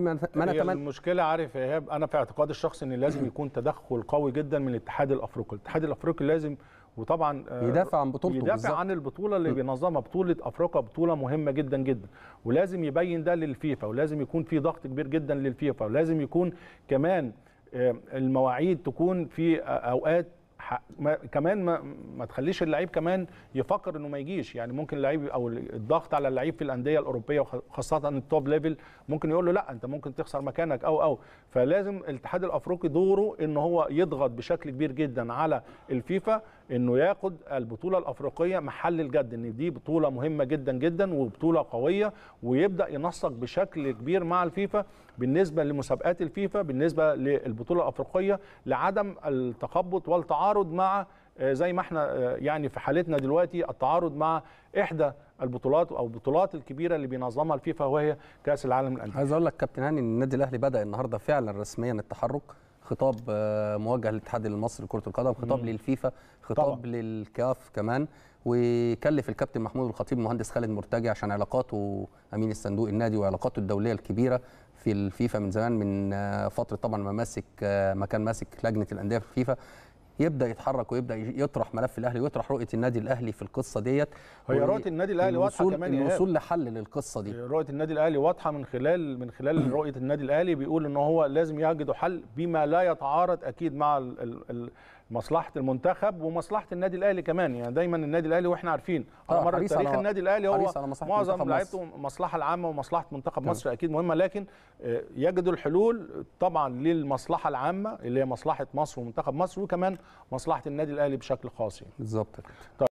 ما انا المشكله عارف يا ايهاب انا في اعتقادي الشخصي ان لازم يكون تدخل قوي جدا من الاتحاد الافريقي، الاتحاد الافريقي لازم وطبعا آه، يدافع عن بطولته يدافع بالزبط. عن البطوله اللي بينظمها بطوله افريقيا بطوله مهمه جدا جدا ولازم يبين ده للفيفا ولازم يكون في ضغط كبير جدا للفيفا ولازم يكون كمان آه، المواعيد تكون في اوقات ما كمان ما, ما تخليش اللعيب كمان يفكر انه ما يجيش يعني ممكن اللعيب او الضغط على اللعيب في الانديه الاوروبيه وخاصه التوب ليفل ممكن يقول له لا انت ممكن تخسر مكانك او او فلازم الاتحاد الافريقي دوره ان هو يضغط بشكل كبير جدا على الفيفا انه ياخد البطوله الافريقيه محل الجد ان دي بطوله مهمه جدا جدا وبطوله قويه ويبدا ينسق بشكل كبير مع الفيفا بالنسبه لمسابقات الفيفا بالنسبه للبطوله الافريقيه لعدم التخبط والتعارض التعارض مع آه، زي ما احنا آه، يعني في حالتنا دلوقتي التعارض مع احدى البطولات او البطولات الكبيره اللي بينظمها الفيفا وهي كاس العالم للانديه. عايز اقول لك كابتن هاني ان النادي الاهلي بدا النهارده فعلا رسميا التحرك خطاب آه، موجه للاتحاد المصري لكره القدم خطاب للفيفا خطاب طبعا. للكاف كمان وكلف الكابتن محمود الخطيب المهندس خالد مرتجي عشان علاقاته امين الصندوق النادي وعلاقاته الدوليه الكبيره في الفيفا من زمان من فتره طبعا ما ماسك ما كان ماسك لجنه الانديه في الفيفا يبدا يتحرك ويبدا يطرح ملف الاهلي ويطرح رؤيه النادي الاهلي في القصه ديت هي رؤيه النادي الاهلي واضحه كمان الوصول لحل للقصه دي رؤيه النادي الاهلي واضحه من خلال من خلال رؤيه النادي الاهلي بيقول ان هو لازم يجدوا حل بما لا يتعارض اكيد مع مصلحه المنتخب ومصلحه النادي الاهلي كمان يعني دايما النادي الاهلي واحنا عارفين على آه، مر تاريخ النادي الاهلي هو معظم لعيبته المصلحه العامه ومصلحه منتخب مصر اكيد مهمه لكن آه، يجدوا الحلول طبعا للمصلحه العامه اللي هي مصلحه مصر ومنتخب مصر وكمان مصلحه النادي الاهلي بشكل خاص يعني بالظبط طيب.